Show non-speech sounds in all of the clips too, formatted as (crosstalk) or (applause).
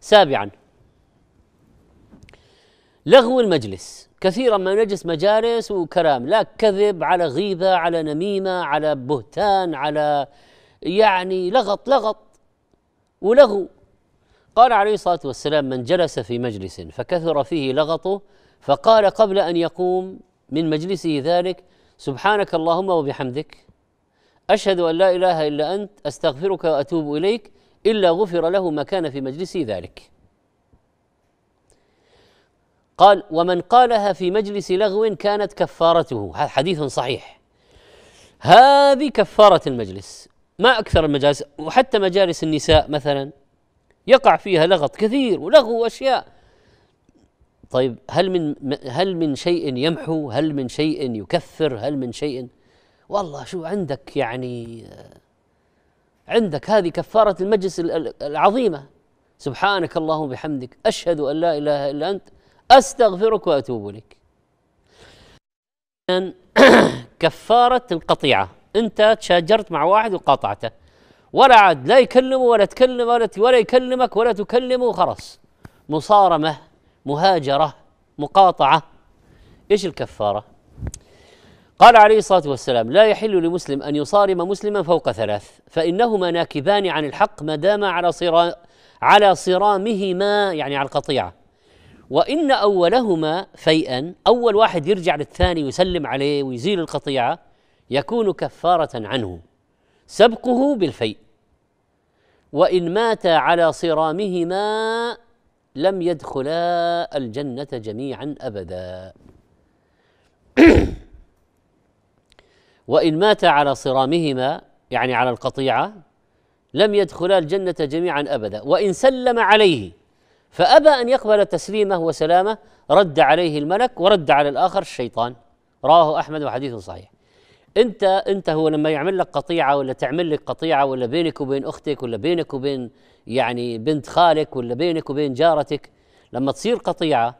سابعا لغو المجلس كثيرا ما نجلس مجالس وكلام لا كذب على غيبة على نميمة على بهتان على يعني لغط لغط ولغو قال عليه الصلاة والسلام من جلس في مجلس فكثر فيه لغطه فقال قبل أن يقوم من مجلسه ذلك سبحانك اللهم وبحمدك أشهد أن لا إله إلا أنت أستغفرك وأتوب إليك إلا غفر له ما كان في مجلسه ذلك قال ومن قالها في مجلس لغو كانت كفارته هذا حديث صحيح هذه كفارة المجلس ما أكثر المجالس وحتى مجالس النساء مثلا يقع فيها لغط كثير ولغو أشياء طيب هل من هل من شيء يمحو هل من شيء يكفر هل من شيء والله شو عندك يعني عندك هذه كفارة المجلس العظيمة سبحانك اللهم وبحمدك أشهد أن لا إله إلا أنت أستغفرك وأتوب لك (clears throat) كفارة القطيعة أنت تشاجرت مع واحد وقاطعته ولا عاد لا يكلمه ولا تكلم ولا, ولا يكلمك ولا تكلمه خلاص مصارمة مهاجرة مقاطعة إيش الكفارة قال عليه الصلاه والسلام: لا يحل لمسلم ان يصارم مسلما فوق ثلاث فانهما ناكبان عن الحق ما داما على صرا على صرامهما يعني على القطيعه وان اولهما فيئا اول واحد يرجع للثاني ويسلم عليه ويزيل القطيعه يكون كفاره عنه سبقه بالفيء وان مات على صرامهما لم يدخلا الجنه جميعا ابدا (clears throat) وإن ماتا على صرامهما يعني على القطيعة لم يدخلا الجنة جميعا أبدا وإن سلم عليه فأبى أن يقبل تسليمه وسلامه رد عليه الملك ورد على الآخر الشيطان رواه أحمد وحديث صحيح أنت أنت هو لما يعمل لك قطيعة ولا تعمل لك قطيعة ولا بينك وبين أختك ولا بينك وبين يعني بنت خالك ولا بينك وبين جارتك لما تصير قطيعة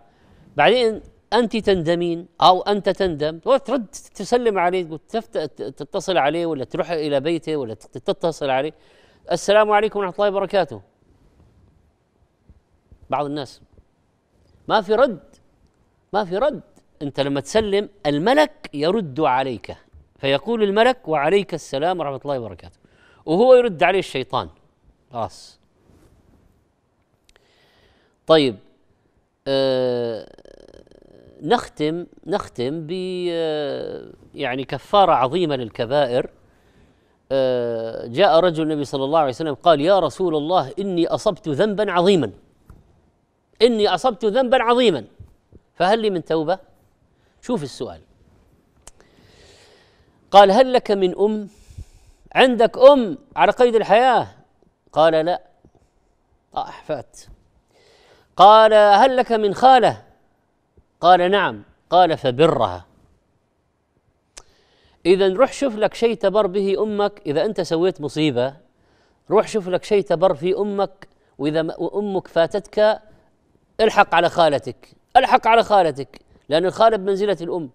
بعدين انت تندمين او انت تندم ترد تسلم عليه تقول تتصل عليه ولا تروح الى بيته ولا تتصل عليه السلام عليكم ورحمه الله وبركاته بعض الناس ما في رد ما في رد انت لما تسلم الملك يرد عليك فيقول الملك وعليك السلام ورحمه الله وبركاته وهو يرد عليه الشيطان خلاص طيب آه نختم نختم ب آه، يعني كفاره عظيمه للكبائر آه، جاء رجل النبي صلى الله عليه وسلم قال يا رسول الله اني اصبت ذنبا عظيما اني اصبت ذنبا عظيما فهل لي من توبه شوف السؤال قال هل لك من ام عندك ام على قيد الحياه قال لا أحفات قال هل لك من خاله قال نعم قال فبرها اذا روح شوف لك شيء تبر به امك اذا انت سويت مصيبه روح شوف لك شيء تبر في امك واذا امك فاتتك الحق على خالتك الحق على خالتك لان الخاله بمنزله الام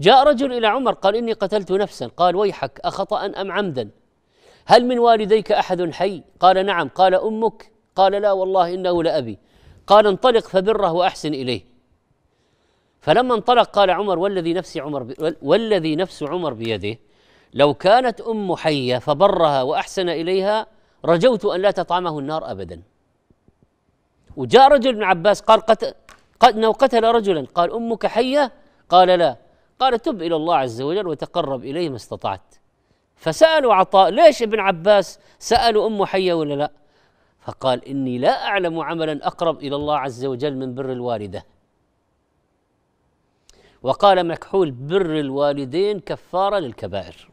جاء رجل الى عمر قال اني قتلت نفسا قال ويحك اخطا ام عمدا هل من والديك احد حي قال نعم قال امك قال لا والله انه لابي قال انطلق فبره واحسن اليه فلما انطلق قال عمر والذي نفس عمر والذي نفس عمر بيده لو كانت ام حيه فبرها واحسن اليها رجوت ان لا تطعمه النار ابدا وجاء رجل من عباس قال قتل قد قتل رجلا قال امك حيه قال لا قال تب الى الله عز وجل وتقرب اليه ما استطعت فسالوا عطاء ليش ابن عباس سالوا ام حيه ولا لا فقال اني لا اعلم عملا اقرب الى الله عز وجل من بر الوالده وقال مكحول بر الوالدين كفارة للكبائر